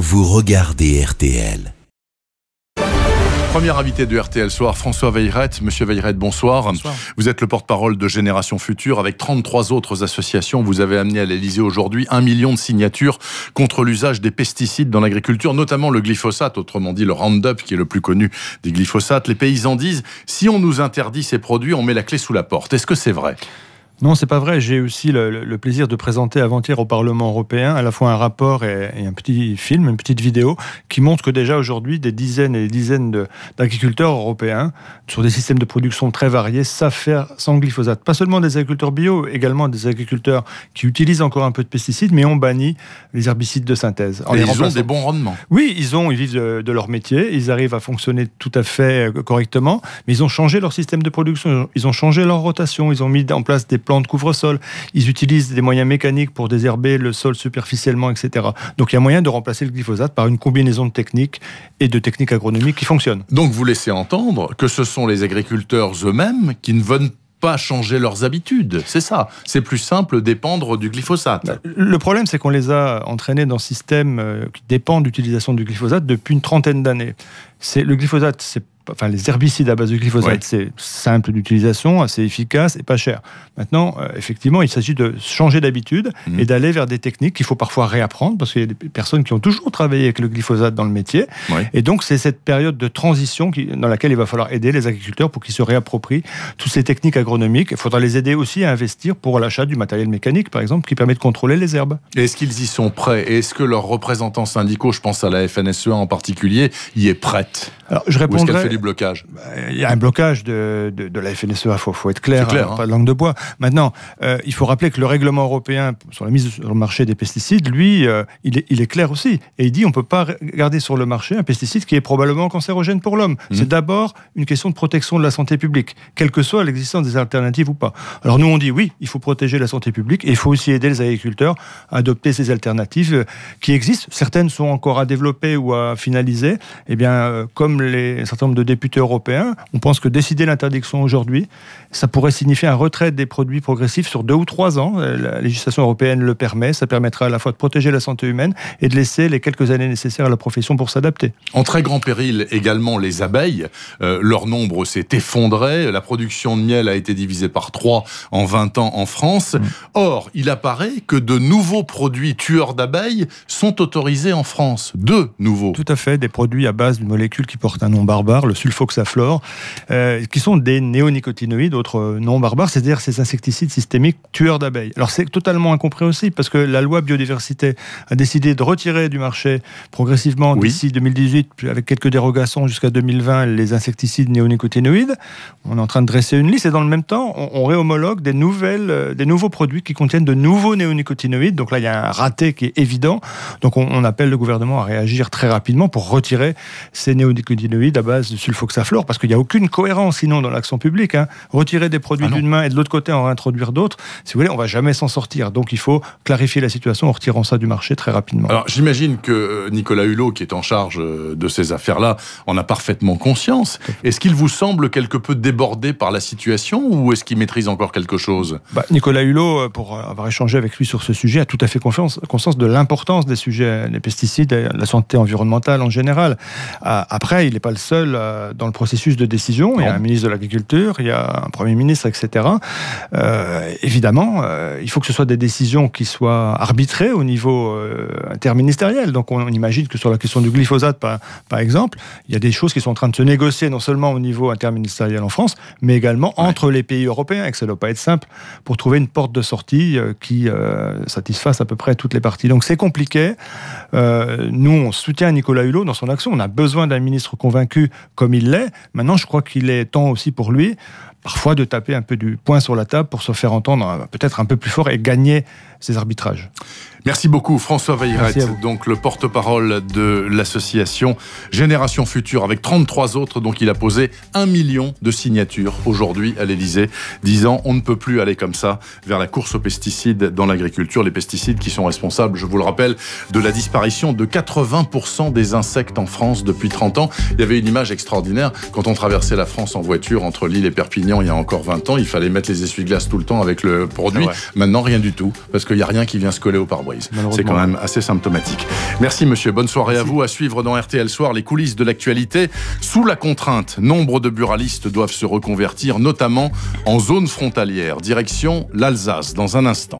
vous regardez RTL. Premier invité de RTL Soir, François Veillerette. Monsieur Veilleret, bonsoir. bonsoir. Vous êtes le porte-parole de Génération Future. Avec 33 autres associations, vous avez amené à l'Elysée aujourd'hui un million de signatures contre l'usage des pesticides dans l'agriculture, notamment le glyphosate, autrement dit le Roundup, qui est le plus connu des glyphosates. Les paysans disent, si on nous interdit ces produits, on met la clé sous la porte. Est-ce que c'est vrai non, c'est pas vrai. J'ai aussi le, plaisir de présenter avant-hier au Parlement européen à la fois un rapport et, un petit film, une petite vidéo qui montre que déjà aujourd'hui, des dizaines et des dizaines d'agriculteurs européens sur des systèmes de production très variés savent faire sans glyphosate. Pas seulement des agriculteurs bio, également des agriculteurs qui utilisent encore un peu de pesticides, mais ont banni les herbicides de synthèse. ils ont des bons rendements. Oui, ils ont, ils vivent de, de, leur métier, ils arrivent à fonctionner tout à fait euh, correctement, mais ils ont changé leur système de production, ils ont changé leur rotation, ils ont mis en place des plans de couvre-sol, ils utilisent des moyens mécaniques pour désherber le sol superficiellement, etc. Donc il y a moyen de remplacer le glyphosate par une combinaison de techniques et de techniques agronomiques qui fonctionnent. Donc vous laissez entendre que ce sont les agriculteurs eux-mêmes qui ne veulent pas changer leurs habitudes. C'est ça. C'est plus simple dépendre du glyphosate. Bah, le problème, c'est qu'on les a entraînés dans un système euh, qui dépend d'utilisation du glyphosate depuis une trentaine d'années. C'est le glyphosate, c'est enfin les herbicides à base de glyphosate, c'est simple d'utilisation, assez efficace et pas cher. Maintenant, euh, effectivement, il s'agit de changer d'habitude mmh. et d'aller vers des techniques qu'il faut parfois réapprendre parce qu'il y a des personnes qui ont toujours travaillé avec le glyphosate dans le métier. Et donc, c'est cette période de transition qui, dans laquelle il va falloir aider les agriculteurs pour qu'ils se réapproprient toutes ces techniques agronomiques. Il faudra les aider aussi à investir pour l'achat du matériel mécanique, par exemple, qui permet de contrôler les herbes. Est-ce qu'ils y sont prêts Est-ce que leurs représentants syndicaux, je pense à la FNSEA en particulier, y est prête Alors, je répondrai blocage. Bah, il y a un blocage de, de, la FNSEA, il faut, être clair, clair hein, hein. pas de langue de bois. Maintenant, euh, il faut rappeler que le règlement européen sur la mise sur le marché des pesticides, lui, euh, il, est, il, est, clair aussi. Et il dit on ne peut pas garder sur le marché un pesticide qui est probablement cancérogène pour l'homme. Mmh. C'est d'abord une question de protection de la santé publique, quelle que soit l'existence des alternatives ou pas. Alors nous, on dit oui, il faut protéger la santé publique et il faut aussi aider les agriculteurs à adopter ces alternatives euh, qui existent. Certaines sont encore à développer ou à finaliser. Eh bien, comme les, un certain nombre de député européen, on pense que décider l'interdiction aujourd'hui, ça pourrait signifier un retrait des produits progressifs sur deux ou trois ans. Euh, la législation européenne le permet. Ça permettra à la fois de protéger la santé humaine et de laisser les quelques années nécessaires à la profession pour s'adapter. En très grand péril également les abeilles. Euh, leur nombre s'est effondré. La production de miel a été divisée par trois en 20 ans en France. Mm. Or, il apparaît que de nouveaux produits tueurs d'abeilles sont autorisés en France. Deux nouveaux. Tout à fait, des produits à base d'une molécule qui porte un nom barbare, le sulfoxaflore, euh, qui sont des néonicotinoïdes, autres euh, noms barbares, c'est-à-dire ces insecticides systémiques tueurs d'abeilles. Alors c'est totalement incompris aussi, parce que la loi biodiversité a décidé de retirer du marché progressivement d'ici 2018, avec quelques dérogations jusqu'à 2020, les insecticides néonicotinoïdes. On est en train de dresser une liste et dans le même temps, on, on réhomologue des, nouvelles, euh, des nouveaux produits qui contiennent de nouveaux néonicotinoïdes. Donc là, il y a un raté qui est évident. Donc on, on appelle le gouvernement à réagir très rapidement pour retirer ces néonicotinoïdes à base de il faut que ça flore, parce qu'il n'y a aucune cohérence sinon dans l'action publique. Hein. Retirer des produits ah d'une main et de l'autre côté en réintroduire d'autres, si vous voulez, on va jamais s'en sortir. Donc il faut clarifier la situation en retirant ça du marché très rapidement. Alors j'imagine que euh, Nicolas Hulot, qui est en charge euh, de ces affaires-là, en a parfaitement conscience. Est-ce qu'il vous semble quelque peu débordé par la situation ou est-ce qu'il maîtrise encore quelque chose bah, Nicolas Hulot, euh, pour avoir échangé avec lui sur ce sujet, a tout à fait conscience de l'importance des sujets, les pesticides, la santé environnementale en général. Après, il n'est pas le seul euh, dans le processus de décision. Il y a un ministre de l'Agriculture, il y a un Premier ministre, etc. Euh, évidemment, euh, il faut que ce soit des décisions qui soient arbitrées au niveau interministériel. Donc on, imagine que sur la question du glyphosate, par, par, exemple, il y a des choses qui sont en train de se négocier non seulement au niveau interministériel en France, mais également entre les pays européens, et que ça ne doit pas être simple, pour trouver une porte de sortie qui satisfasse à peu près toutes les parties. Donc c'est compliqué. nous, on soutient Nicolas Hulot dans son action. On a besoin d'un ministre convaincu comme il l'est. Maintenant, je crois qu'il est temps aussi pour lui, parfois, de taper un peu du poing sur la table pour se faire entendre euh, peut-être un peu plus fort et gagner ces arbitrages. Merci beaucoup François Vailleret, donc le porte-parole de l'association Génération Future avec 33 autres, donc il a posé un million de signatures aujourd'hui à l'Elysée, disant on ne peut plus aller comme ça vers la course aux pesticides dans l'agriculture, les pesticides qui sont responsables, je vous le rappelle, de la disparition de 80% des insectes en France depuis 30 ans. Il y avait une image extraordinaire quand on traversait la France en voiture entre Lille et Perpignan il y a encore 20 ans, il fallait mettre les essuie-glaces tout le temps avec le produit. Ah Maintenant rien du tout parce que qu'il n'y a rien qui vient se coller au pare-brise. C'est quand même assez symptomatique. Merci monsieur, bonne soirée à vous. À suivre dans RTL Soir les coulisses de l'actualité. Sous la contrainte, nombre de buralistes doivent se reconvertir, notamment en zone frontalière. Direction l'Alsace dans un instant.